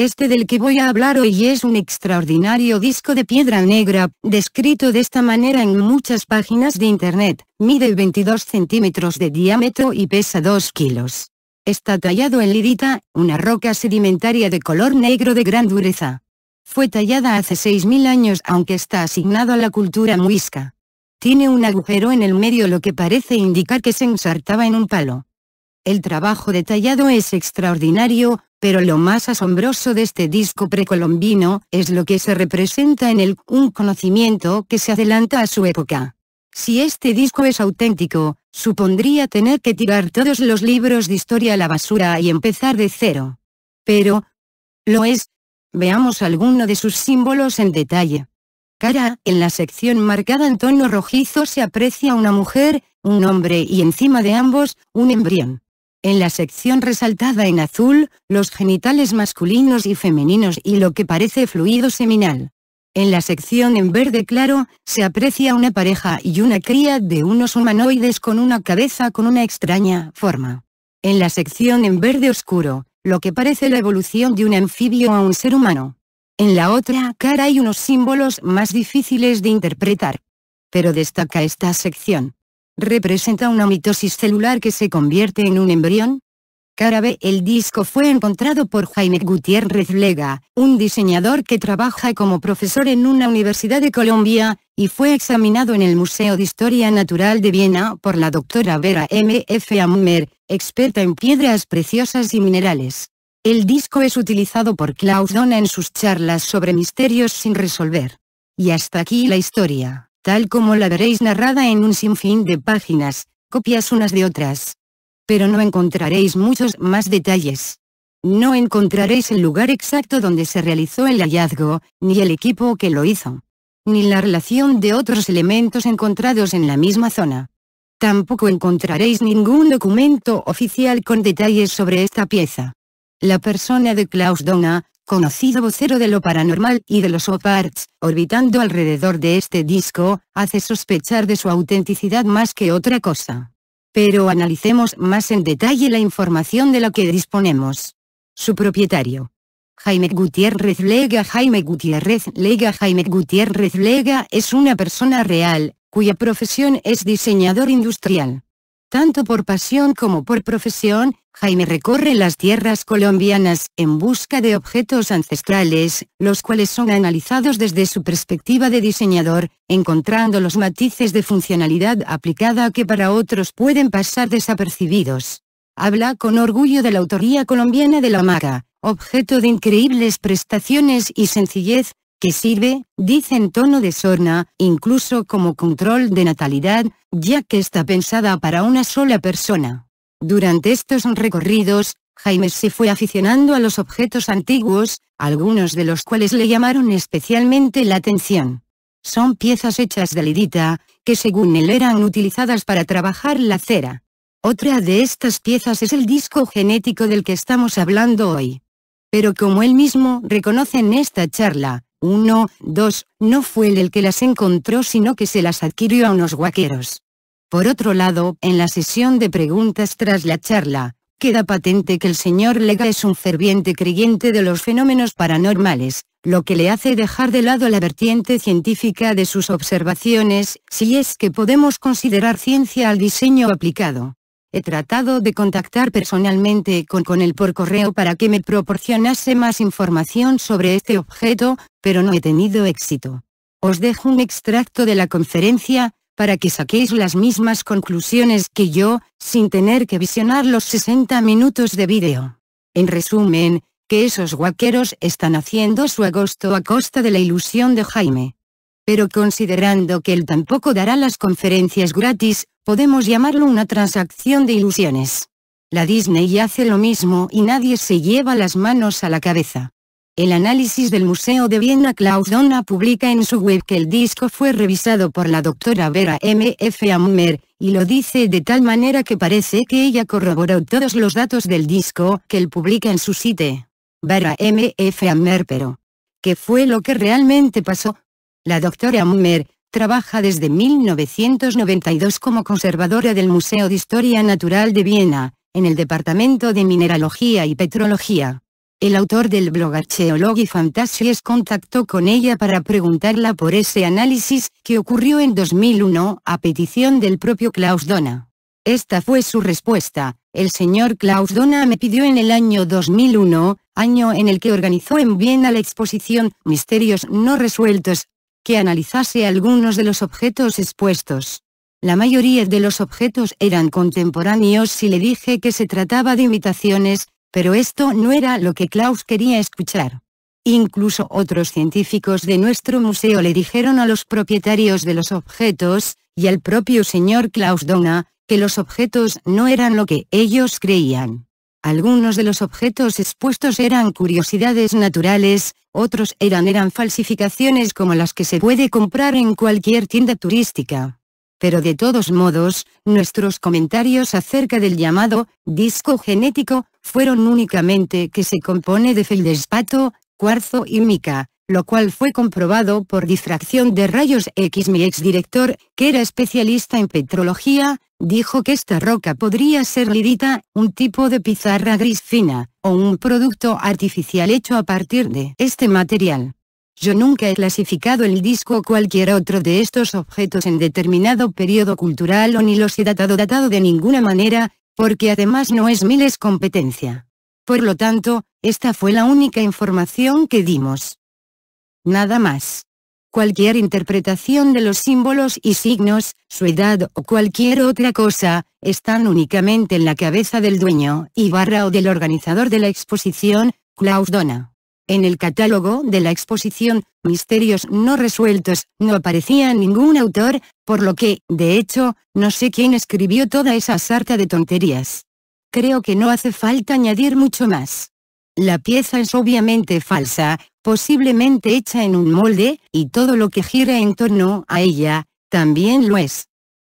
Este del que voy a hablar hoy es un extraordinario disco de piedra negra, descrito de esta manera en muchas páginas de internet, mide 22 centímetros de diámetro y pesa 2 kilos. Está tallado en lidita, una roca sedimentaria de color negro de gran dureza. Fue tallada hace 6.000 años aunque está asignado a la cultura muisca. Tiene un agujero en el medio lo que parece indicar que se ensartaba en un palo. El trabajo detallado es extraordinario, pero lo más asombroso de este disco precolombino, es lo que se representa en él, un conocimiento que se adelanta a su época. Si este disco es auténtico, supondría tener que tirar todos los libros de historia a la basura y empezar de cero. Pero, lo es. Veamos alguno de sus símbolos en detalle. Cara, en la sección marcada en tono rojizo se aprecia una mujer, un hombre y encima de ambos, un embrión. En la sección resaltada en azul, los genitales masculinos y femeninos y lo que parece fluido seminal. En la sección en verde claro, se aprecia una pareja y una cría de unos humanoides con una cabeza con una extraña forma. En la sección en verde oscuro, lo que parece la evolución de un anfibio a un ser humano. En la otra cara hay unos símbolos más difíciles de interpretar. Pero destaca esta sección representa una mitosis celular que se convierte en un embrión? Cara B. El disco fue encontrado por Jaime Gutiérrez Lega, un diseñador que trabaja como profesor en una universidad de Colombia, y fue examinado en el Museo de Historia Natural de Viena por la doctora Vera M. F. Ammer, experta en piedras preciosas y minerales. El disco es utilizado por Klaus Dona en sus charlas sobre misterios sin resolver. Y hasta aquí la historia tal como la veréis narrada en un sinfín de páginas, copias unas de otras. Pero no encontraréis muchos más detalles. No encontraréis el lugar exacto donde se realizó el hallazgo, ni el equipo que lo hizo. Ni la relación de otros elementos encontrados en la misma zona. Tampoco encontraréis ningún documento oficial con detalles sobre esta pieza. La persona de Klaus Dona, conocido vocero de lo paranormal y de los oparts, orbitando alrededor de este disco, hace sospechar de su autenticidad más que otra cosa. Pero analicemos más en detalle la información de la que disponemos. Su propietario. Jaime Gutiérrez Lega Jaime Gutiérrez Lega Jaime Gutiérrez Lega es una persona real, cuya profesión es diseñador industrial. Tanto por pasión como por profesión, Jaime recorre las tierras colombianas, en busca de objetos ancestrales, los cuales son analizados desde su perspectiva de diseñador, encontrando los matices de funcionalidad aplicada que para otros pueden pasar desapercibidos. Habla con orgullo de la autoría colombiana de la hamaca, objeto de increíbles prestaciones y sencillez, que sirve, dice en tono de sorna, incluso como control de natalidad, ya que está pensada para una sola persona. Durante estos recorridos, Jaime se fue aficionando a los objetos antiguos, algunos de los cuales le llamaron especialmente la atención. Son piezas hechas de lidita, que según él eran utilizadas para trabajar la cera. Otra de estas piezas es el disco genético del que estamos hablando hoy. Pero como él mismo reconoce en esta charla, uno, dos, no fue él el que las encontró sino que se las adquirió a unos guaqueros. Por otro lado, en la sesión de preguntas tras la charla, queda patente que el señor Lega es un ferviente creyente de los fenómenos paranormales, lo que le hace dejar de lado la vertiente científica de sus observaciones, si es que podemos considerar ciencia al diseño aplicado. He tratado de contactar personalmente con, con él por correo para que me proporcionase más información sobre este objeto, pero no he tenido éxito. Os dejo un extracto de la conferencia, para que saquéis las mismas conclusiones que yo, sin tener que visionar los 60 minutos de vídeo. En resumen, que esos guaqueros están haciendo su agosto a costa de la ilusión de Jaime. Pero considerando que él tampoco dará las conferencias gratis, podemos llamarlo una transacción de ilusiones. La Disney hace lo mismo y nadie se lleva las manos a la cabeza. El análisis del Museo de Viena Klaus Donna publica en su web que el disco fue revisado por la doctora Vera M. F. Ammer, y lo dice de tal manera que parece que ella corroboró todos los datos del disco que él publica en su sitio. Vera M. F. Ammer pero... ¿Qué fue lo que realmente pasó? La doctora Ammer, trabaja desde 1992 como conservadora del Museo de Historia Natural de Viena, en el Departamento de Mineralogía y Petrología. El autor del blog Archeology Fantasies contactó con ella para preguntarla por ese análisis, que ocurrió en 2001, a petición del propio Klaus Dona. Esta fue su respuesta, el señor Klaus Dona me pidió en el año 2001, año en el que organizó en Viena la exposición Misterios no resueltos, que analizase algunos de los objetos expuestos. La mayoría de los objetos eran contemporáneos y le dije que se trataba de imitaciones, pero esto no era lo que Klaus quería escuchar. Incluso otros científicos de nuestro museo le dijeron a los propietarios de los objetos, y al propio señor Klaus Dona, que los objetos no eran lo que ellos creían. Algunos de los objetos expuestos eran curiosidades naturales, otros eran eran falsificaciones como las que se puede comprar en cualquier tienda turística pero de todos modos, nuestros comentarios acerca del llamado disco genético, fueron únicamente que se compone de feldespato, cuarzo y mica, lo cual fue comprobado por difracción de rayos X. Mi exdirector, que era especialista en petrología, dijo que esta roca podría ser lidita, un tipo de pizarra gris fina, o un producto artificial hecho a partir de este material. Yo nunca he clasificado el disco o cualquier otro de estos objetos en determinado periodo cultural o ni los he datado datado de ninguna manera, porque además no es Miles competencia. Por lo tanto, esta fue la única información que dimos. Nada más. Cualquier interpretación de los símbolos y signos, su edad o cualquier otra cosa, están únicamente en la cabeza del dueño y barra o del organizador de la exposición, Klaus Dona. En el catálogo de la exposición, Misterios no resueltos, no aparecía ningún autor, por lo que, de hecho, no sé quién escribió toda esa sarta de tonterías. Creo que no hace falta añadir mucho más. La pieza es obviamente falsa, posiblemente hecha en un molde, y todo lo que gira en torno a ella, también lo es.